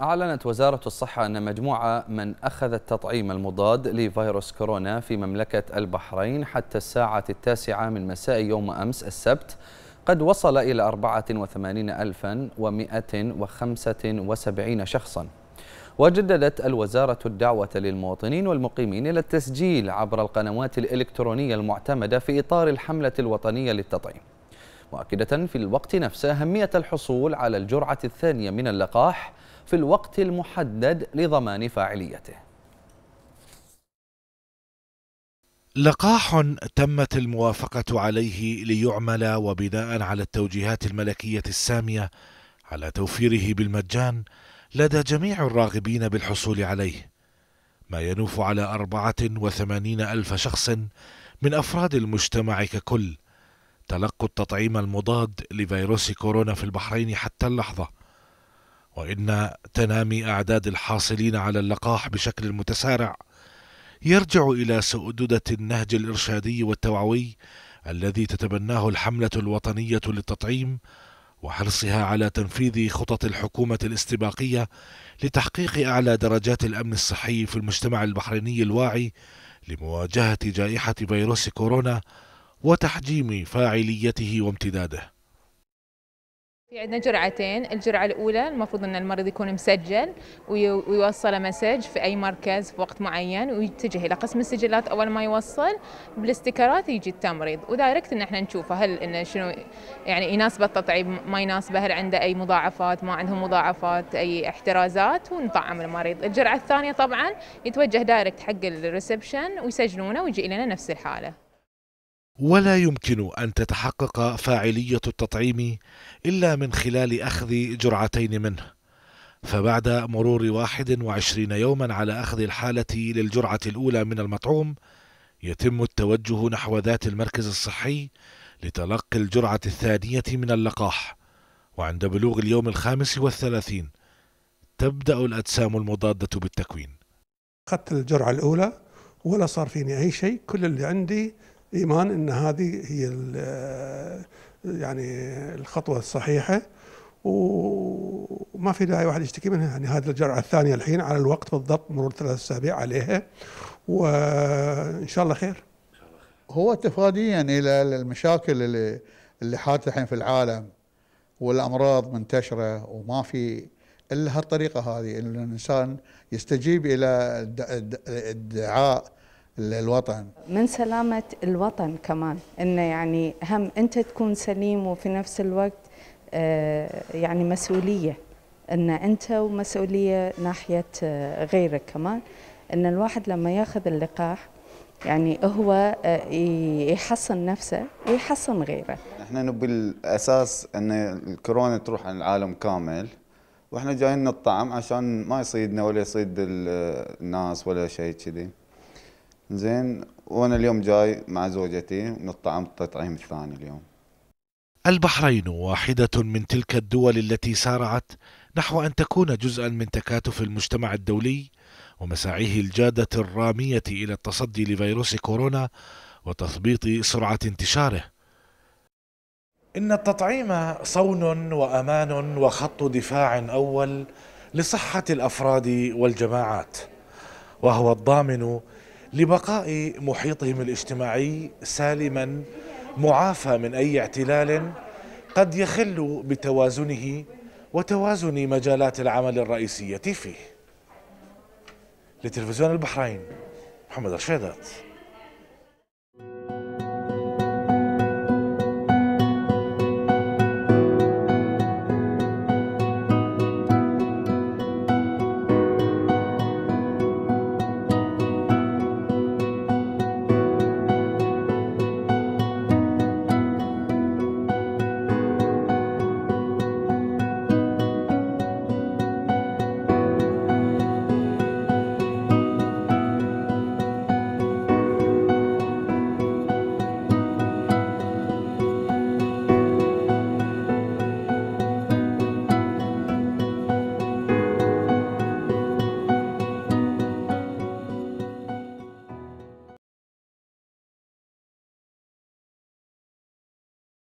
أعلنت وزارة الصحة أن مجموعة من أخذ التطعيم المضاد لفيروس كورونا في مملكة البحرين حتى الساعة التاسعة من مساء يوم أمس السبت قد وصل إلى 84175 شخصاً وجددت الوزارة الدعوة للمواطنين والمقيمين إلى التسجيل عبر القنوات الإلكترونية المعتمدة في إطار الحملة الوطنية للتطعيم مؤكدة في الوقت نفسه أهمية الحصول على الجرعة الثانية من اللقاح في الوقت المحدد لضمان فاعليته لقاح تمت الموافقة عليه ليعمل وبناء على التوجيهات الملكية السامية على توفيره بالمجان لدى جميع الراغبين بالحصول عليه ما ينوف على أربعة وثمانين ألف شخص من أفراد المجتمع ككل تلقوا التطعيم المضاد لفيروس كورونا في البحرين حتى اللحظة وإن تنامي أعداد الحاصلين على اللقاح بشكل متسارع يرجع إلى سؤددة النهج الإرشادي والتوعوي الذي تتبناه الحملة الوطنية للتطعيم وحرصها على تنفيذ خطط الحكومة الاستباقية لتحقيق أعلى درجات الأمن الصحي في المجتمع البحريني الواعي لمواجهة جائحة فيروس كورونا وتحجيم فاعليته وامتداده في عندنا جرعتين الجرعة الأولى المفروض أن المريض يكون مسجل ويوصله مسج في أي مركز في وقت معين ويتجه إلى قسم السجلات أول ما يوصل بالاستيكرات يجي التمريض ودايركت أن احنا نشوفه هل إنه شنو يعني يناسبه التطعيم ما يناسبه هل عنده أي مضاعفات ما عندهم مضاعفات أي احترازات ونطعم المريض الجرعة الثانية طبعا يتوجه دايركت حق الريسبشن ويسجلونه ويجي إلينا نفس الحالة ولا يمكن أن تتحقق فاعلية التطعيم إلا من خلال أخذ جرعتين منه فبعد مرور 21 يوما على أخذ الحالة للجرعة الأولى من المطعوم يتم التوجه نحو ذات المركز الصحي لتلقي الجرعة الثانية من اللقاح وعند بلوغ اليوم الخامس والثلاثين تبدأ الأجسام المضادة بالتكوين أخذت الجرعة الأولى ولا صار فيني أي شيء كل اللي عندي ايمان ان هذه هي يعني الخطوه الصحيحه وما في داعي واحد يشتكي منها يعني هذه الجرعه الثانيه الحين على الوقت بالضبط مرور ثلاث اسابيع عليها وان شاء الله خير هو تفاديا الى المشاكل اللي اللي حاطه الحين في العالم والامراض منتشره وما في الا هالطريقه هذه ان الانسان يستجيب الى الدعاء الوطن من سلامة الوطن كمان انه يعني هم انت تكون سليم وفي نفس الوقت آه، يعني مسؤولية ان انت ومسؤولية ناحية آه، غيرك كمان ان الواحد لما ياخذ اللقاح يعني هو آه، يحصن نفسه ويحصن غيره احنا نبي الاساس ان الكورونا تروح عن العالم كامل واحنا جايين نطعم عشان ما يصيدنا ولا يصيد الناس ولا شيء كذي زين وانا اليوم جاي مع زوجتي نطعم التطعيم الثاني اليوم البحرين واحدة من تلك الدول التي سارعت نحو أن تكون جزءا من تكاتف المجتمع الدولي ومساعيه الجادة الرامية إلى التصدي لفيروس كورونا وتثبيط سرعة انتشاره إن التطعيم صون وأمان وخط دفاع أول لصحة الأفراد والجماعات وهو الضامن لبقاء محيطهم الاجتماعي سالما معافى من أي اعتلال قد يخل بتوازنه وتوازن مجالات العمل الرئيسية فيه لتلفزيون البحرين محمد رشيدات